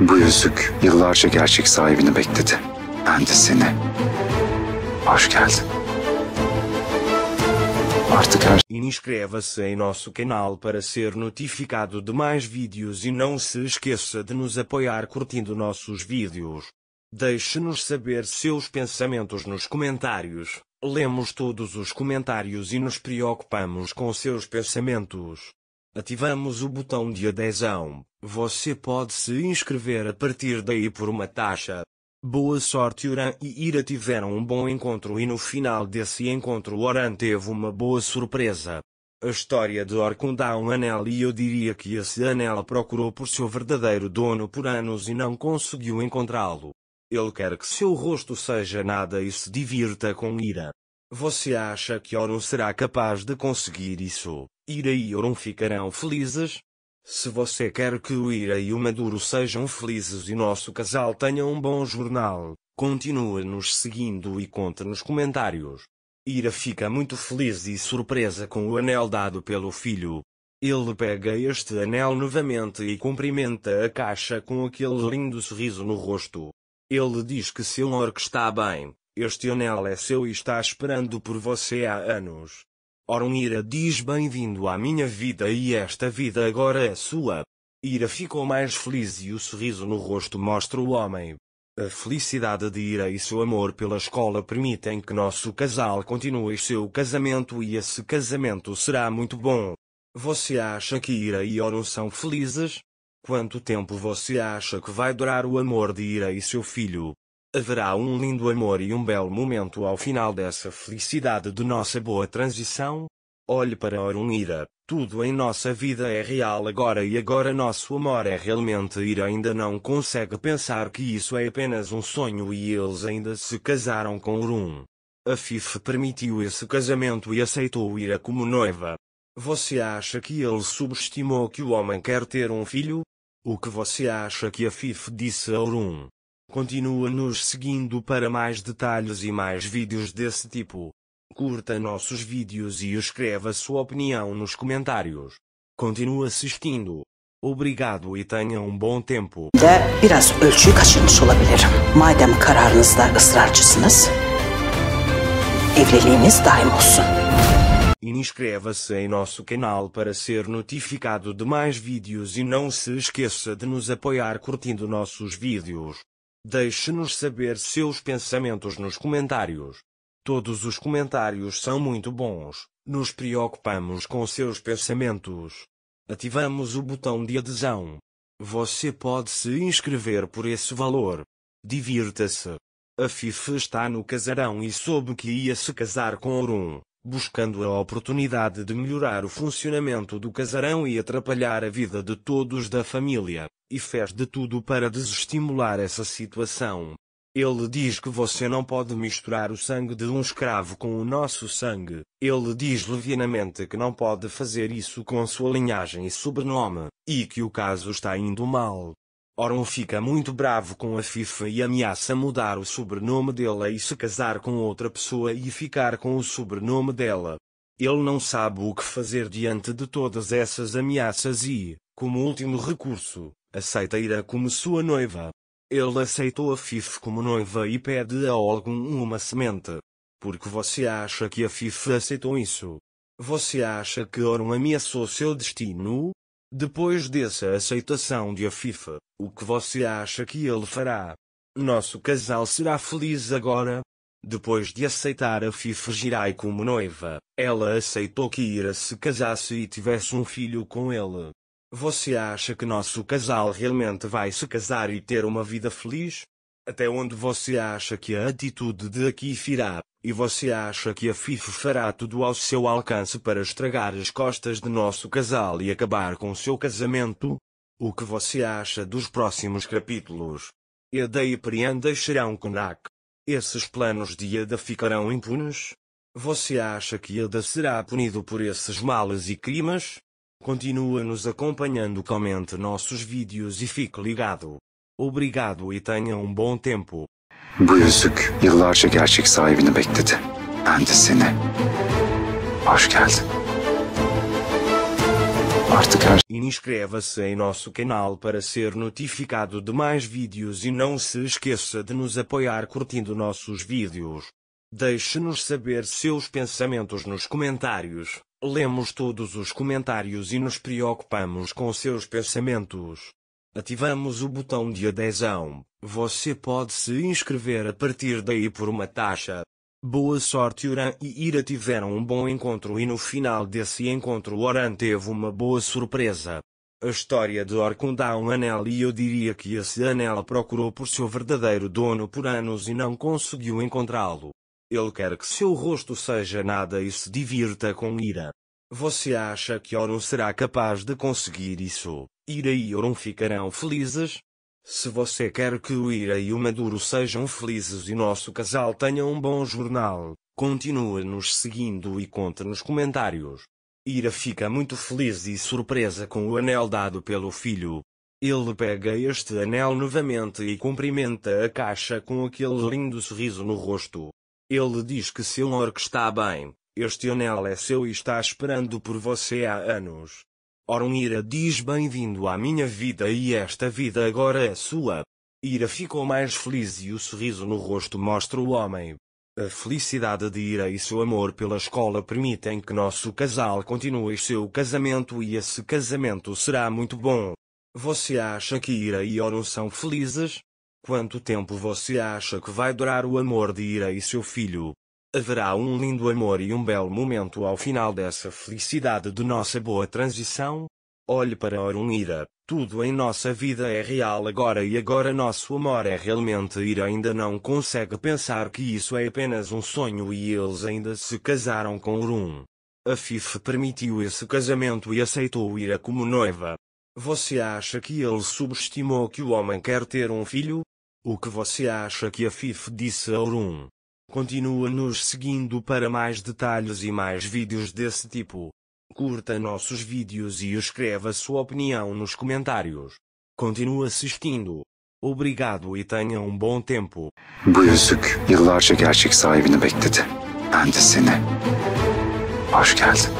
Bu yüzük yıllarca gerçek sahibini bekledi. Ben de seni. Hoş geldin. Artık her Inscreva-se em nosso canal para ser notificado de mais vídeos e não se esqueça de nos apoiar curtindo nossos vídeos. Deixe-nos saber seus pensamentos nos comentários. Lemos todos os comentários e nos preocupamos com seus pensamentos. Ativamos o botão de adesão. Você pode se inscrever a partir daí por uma taxa. Boa sorte Oran e Ira tiveram um bom encontro e no final desse encontro Oran teve uma boa surpresa. A história de Orkun dá um anel e eu diria que esse anel procurou por seu verdadeiro dono por anos e não conseguiu encontrá-lo. Ele quer que seu rosto seja nada e se divirta com Ira. Você acha que Orun será capaz de conseguir isso? Ira e Euron ficarão felizes. Se você quer que o Ira e o Maduro sejam felizes e nosso casal tenha um bom jornal, continue nos seguindo e conte nos comentários. Ira fica muito feliz e surpresa com o anel dado pelo filho. Ele pega este anel novamente e cumprimenta a caixa com aquele lindo sorriso no rosto. Ele diz que seu orc está bem, este anel é seu e está esperando por você há anos. Oron Ira diz bem-vindo à minha vida e esta vida agora é sua. Ira ficou mais feliz e o sorriso no rosto mostra o homem. A felicidade de Ira e seu amor pela escola permitem que nosso casal continue seu casamento e esse casamento será muito bom. Você acha que Ira e Oron são felizes? Quanto tempo você acha que vai durar o amor de Ira e seu filho? Haverá um lindo amor e um belo momento ao final dessa felicidade de nossa boa transição. Olhe para Orunira, tudo em nossa vida é real agora e agora nosso amor é realmente ir ainda não consegue pensar que isso é apenas um sonho e eles ainda se casaram com Orun. A FIF permitiu esse casamento e aceitou Ira como noiva. Você acha que ele subestimou que o homem quer ter um filho? O que você acha que a FIF disse a Orun? Continua nos seguindo para mais detalhes e mais vídeos desse tipo. Curta nossos vídeos e escreva sua opinião nos comentários. Continua assistindo. Obrigado e tenha um bom tempo. De biraz ölçüyü kaçırmış Madem kararınızda ısrarcısınız, daim olsun. Inscreva-se em nosso canal para ser notificado de mais vídeos e não se esqueça de nos apoiar curtindo nossos vídeos. Deixe-nos saber seus pensamentos nos comentários. Todos os comentários são muito bons. Nos preocupamos com seus pensamentos. Ativamos o botão de adesão. Você pode se inscrever por esse valor. Divirta-se. A FIFA está no casarão e soube que ia se casar com Orun buscando a oportunidade de melhorar o funcionamento do casarão e atrapalhar a vida de todos da família, e fez de tudo para desestimular essa situação. Ele diz que você não pode misturar o sangue de um escravo com o nosso sangue. Ele diz levianamente que não pode fazer isso com sua linhagem e sobrenome, e que o caso está indo mal. Oron fica muito bravo com a FIFA e ameaça mudar o sobrenome dela e se casar com outra pessoa e ficar com o sobrenome dela. Ele não sabe o que fazer diante de todas essas ameaças e, como último recurso, aceita Ira como sua noiva. Ele aceitou a FIFA como noiva e pede a Olgun uma semente. Porque você acha que a FIFA aceitou isso? Você acha que Oron ameaçou seu destino? Depois dessa aceitação de a FIFA, o que você acha que ele fará? Nosso casal será feliz agora? Depois de aceitar a FIFA Girai como noiva, ela aceitou que Ira se casasse e tivesse um filho com ele. Você acha que nosso casal realmente vai se casar e ter uma vida feliz? Até onde você acha que a atitude de aqui irá? E você acha que a FIFA fará tudo ao seu alcance para estragar as costas de nosso casal e acabar com seu casamento? O que você acha dos próximos capítulos? Eda e Prian deixarão Konak. Esses planos de Eda ficarão impunes? Você acha que Eda será punido por esses males e crimes? Continua nos acompanhando, comente nossos vídeos e fique ligado. Obrigado e tenha um bom tempo. Bu yıllarca gerçek sahibini bekledi. Ben de seni. Hoş geldin. Artık her... Inscreva-se em nosso canal para ser notificado de mais vídeos e não se esqueça de nos apoiar curtindo nossos vídeos. Deixe-nos saber seus pensamentos nos comentários. Lemos todos os comentários e nos preocupamos com seus pensamentos. Ativamos o botão de adesão. Você pode se inscrever a partir daí por uma taxa. Boa sorte Oran e Ira tiveram um bom encontro e no final desse encontro Oran teve uma boa surpresa. A história de Orkun dá um anel e eu diria que esse anel procurou por seu verdadeiro dono por anos e não conseguiu encontrá-lo. Ele quer que seu rosto seja nada e se divirta com Ira. Você acha que Orun será capaz de conseguir isso? Ira e Euron ficarão felizes. Se você quer que o Ira e o Maduro sejam felizes e nosso casal tenha um bom jornal, continue nos seguindo e conte nos comentários. Ira fica muito feliz e surpresa com o anel dado pelo filho. Ele pega este anel novamente e cumprimenta a caixa com aquele lindo sorriso no rosto. Ele diz que seu orc está bem, este anel é seu e está esperando por você há anos um Ira diz bem-vindo à minha vida e esta vida agora é sua. Ira ficou mais feliz e o sorriso no rosto mostra o homem. A felicidade de Ira e seu amor pela escola permitem que nosso casal continue seu casamento e esse casamento será muito bom. Você acha que Ira e Orum são felizes? Quanto tempo você acha que vai durar o amor de Ira e seu filho? Haverá um lindo amor e um belo momento ao final dessa felicidade de nossa boa transição. Olhe para Orunira, tudo em nossa vida é real agora e agora nosso amor é realmente ir ainda não consegue pensar que isso é apenas um sonho e eles ainda se casaram com Orun. A FIF permitiu esse casamento e aceitou Ira como noiva. Você acha que ele subestimou que o homem quer ter um filho? O que você acha que a FIF disse a Orun? Continua nos seguindo para mais detalhes e mais vídeos desse tipo. Curta nossos vídeos e escreva sua opinião nos comentários. Continua assistindo. Obrigado e tenha um bom tempo. Bu yüzük yıllarca gerçek sahibini bekledi. Ben de seni. Hoş geldin.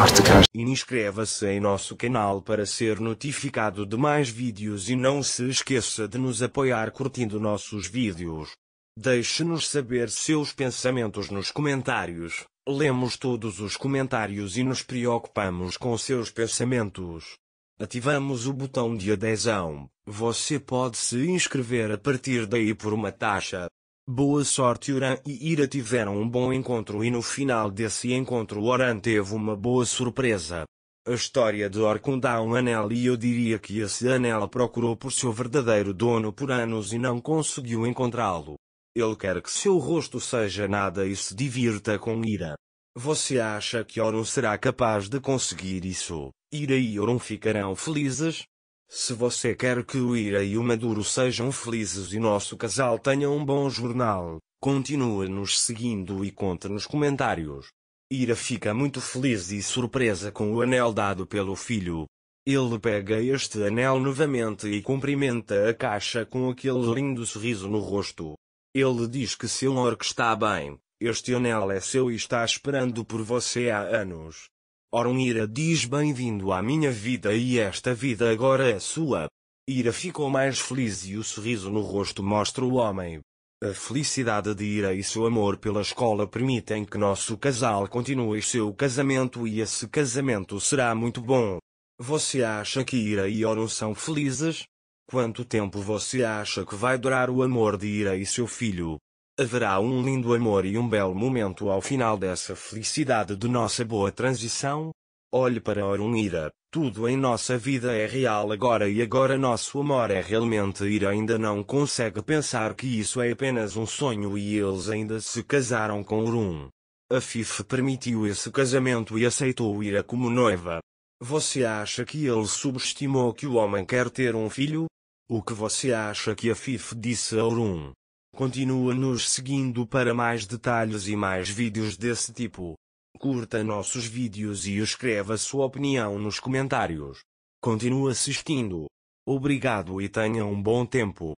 Artık Inscreva-se em nosso canal para ser notificado de mais vídeos e não se esqueça de nos apoiar curtindo nossos vídeos. Deixe-nos saber seus pensamentos nos comentários. Lemos todos os comentários e nos preocupamos com seus pensamentos. Ativamos o botão de adesão. Você pode se inscrever a partir daí por uma taxa. Boa sorte Oran e Ira tiveram um bom encontro e no final desse encontro Oran teve uma boa surpresa. A história de Orkund dá um anel e eu diria que esse anel procurou por seu verdadeiro dono por anos e não conseguiu encontrá-lo. Ele quer que seu rosto seja nada e se divirta com Ira. Você acha que Orun será capaz de conseguir isso? Ira e Orun ficarão felizes? Se você quer que o Ira e o Maduro sejam felizes e nosso casal tenha um bom jornal, continue nos seguindo e conte nos comentários. Ira fica muito feliz e surpresa com o anel dado pelo filho. Ele pega este anel novamente e cumprimenta a caixa com aquele lindo sorriso no rosto. Ele diz que seu orc está bem, este anel é seu e está esperando por você há anos. Ora, Ira diz bem-vindo à minha vida e esta vida agora é sua. Ira ficou mais feliz e o sorriso no rosto mostra o homem. A felicidade de Ira e seu amor pela escola permitem que nosso casal continue seu casamento e esse casamento será muito bom. Você acha que Ira e Orun são felizes? Quanto tempo você acha que vai durar o amor de Ira e seu filho? haverá um lindo amor e um belo momento ao final dessa felicidade de nossa boa transição. Olhe para a Orunira, tudo em nossa vida é real agora e agora nosso amor é realmente ir ainda não consegue pensar que isso é apenas um sonho e eles ainda se casaram com Orun. A FIF permitiu esse casamento e aceitou Ira como noiva. Você acha que ele subestimou que o homem quer ter um filho? O que você acha que a FIF disse a Orun? Continua nos seguindo para mais detalhes e mais vídeos desse tipo. Curta nossos vídeos e escreva sua opinião nos comentários. Continua assistindo. Obrigado e tenha um bom tempo.